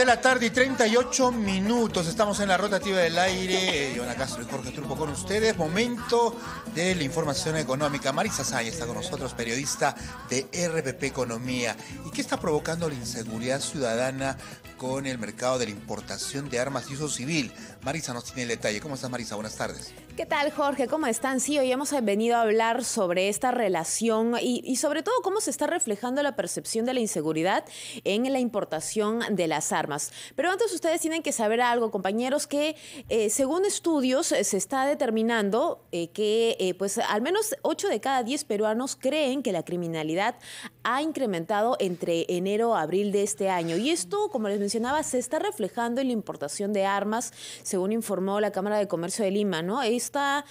de la tarde y 38 minutos. Estamos en la rotativa del aire. Yona Castro y Jorge Trupo con ustedes. Momento de la información económica. Marisa Sáñez está con nosotros, periodista de RPP Economía. ¿Y qué está provocando la inseguridad ciudadana con el mercado de la importación de armas y uso civil? Marisa nos tiene el detalle. ¿Cómo estás, Marisa? Buenas tardes. ¿Qué tal, Jorge? ¿Cómo están? Sí, hoy hemos venido a hablar sobre esta relación y sobre todo cómo se está reflejando la percepción de la inseguridad en la importación de las armas. Pero antes ustedes tienen que saber algo, compañeros, que eh, según estudios eh, se está determinando eh, que pues al menos 8 de cada 10 peruanos creen que la criminalidad ha incrementado entre enero a abril de este año. Y esto, como les mencionaba, se está reflejando en la importación de armas, según informó la Cámara de Comercio de Lima, ¿no? Esta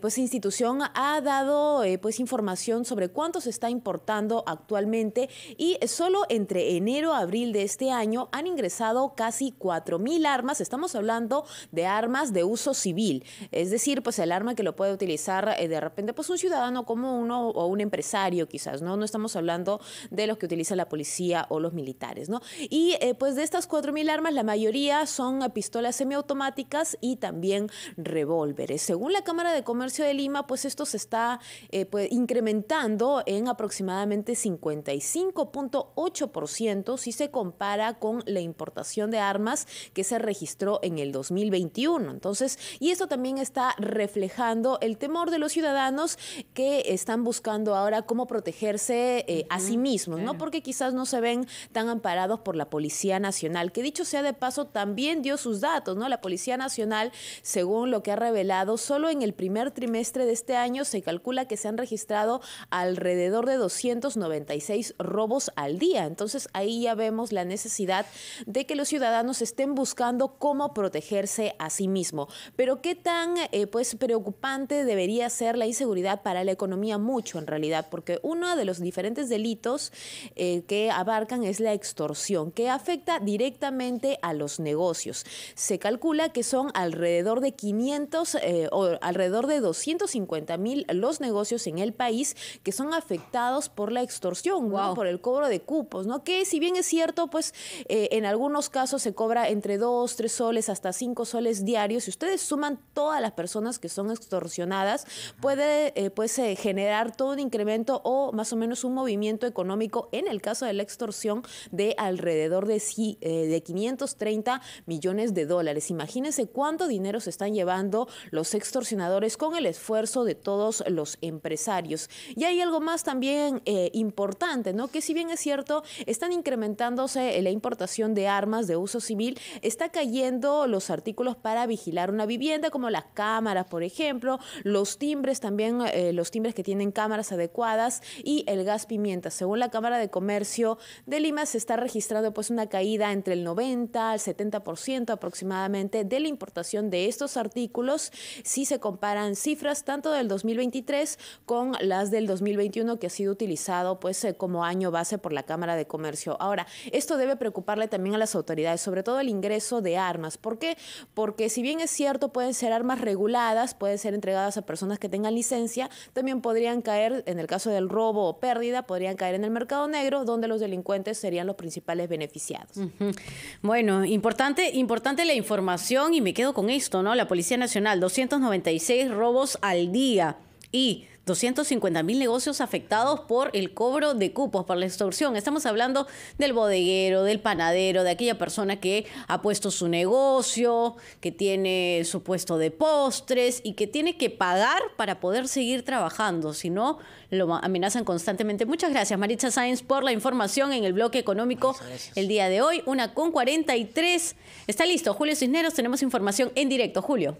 pues institución ha dado pues información sobre cuánto se está importando actualmente y solo entre enero a abril de este año han ingresado casi 4.000 armas. Estamos hablando de armas de uso civil, es decir, pues el arma que lo puede utilizar eh, de repente pues un ciudadano como uno o un empresario quizás, ¿no? No estamos hablando de los que utiliza la policía o los militares, ¿no? Y eh, pues de estas 4.000 armas, la mayoría son eh, pistolas semiautomáticas y también revólveres. Según la Cámara de Comercio de Lima, pues esto se está pues, incrementando en aproximadamente 55.8% si se compara con la importancia de armas que se registró en el 2021. Entonces, y esto también está reflejando el temor de los ciudadanos que están buscando ahora cómo protegerse eh, a sí mismos, ¿no? Porque quizás no se ven tan amparados por la Policía Nacional, que dicho sea de paso, también dio sus datos, ¿no? La Policía Nacional, según lo que ha revelado, solo en el primer trimestre de este año se calcula que se han registrado alrededor de 296 robos al día. Entonces, ahí ya vemos la necesidad de que los ciudadanos estén buscando cómo protegerse a sí mismo. Pero qué tan eh, pues, preocupante debería ser la inseguridad para la economía mucho en realidad, porque uno de los diferentes delitos eh, que abarcan es la extorsión, que afecta directamente a los negocios. Se calcula que son alrededor de 500 eh, o alrededor de 250 mil los negocios en el país que son afectados por la extorsión, por el cobro de cupos, ¿no? Que si bien es cierto, pues en algún algunos casos se cobra entre 2, 3 soles, hasta 5 soles diarios. Si ustedes suman todas las personas que son extorsionadas, puede eh, pues, eh, generar todo un incremento o más o menos un movimiento económico en el caso de la extorsión de alrededor de, eh, de 530 millones de dólares. Imagínense cuánto dinero se están llevando los extorsionadores con el esfuerzo de todos los empresarios. Y hay algo más también importante, ¿no? Que si bien es cierto, están incrementándose la importación de armas de uso civil, está cayendo los artículos para vigilar una vivienda, como las cámaras, por ejemplo, los timbres también, eh, los timbres que tienen cámaras adecuadas y el gas pimienta. Según la Cámara de Comercio de Lima, se está registrando pues una caída entre el 90 al 70% aproximadamente de la importación de estos artículos si se comparan cifras tanto del 2023 con las del 2021 que ha sido utilizado pues eh, como año base por la Cámara de Comercio. Ahora, esto debe preocuparle también a la las autoridades, sobre todo el ingreso de armas. ¿Por qué? Porque si bien es cierto, pueden ser armas reguladas, pueden ser entregadas a personas que tengan licencia, también podrían caer, en el caso del robo o pérdida, podrían caer en el mercado negro, donde los delincuentes serían los principales beneficiados. Bueno, importante, importante la información y me quedo con esto, ¿no? La Policía Nacional, 296 robos al día y 250 mil negocios afectados por el cobro de cupos, por la extorsión. Estamos hablando del bodeguero, del panadero, de aquella persona que ha puesto su negocio, que tiene su puesto de postres y que tiene que pagar para poder seguir trabajando. Si no, lo amenazan constantemente. Muchas gracias, Maritza Sáenz por la información en el bloque económico el día de hoy. Una con 43. Está listo, Julio Cisneros. Tenemos información en directo. Julio.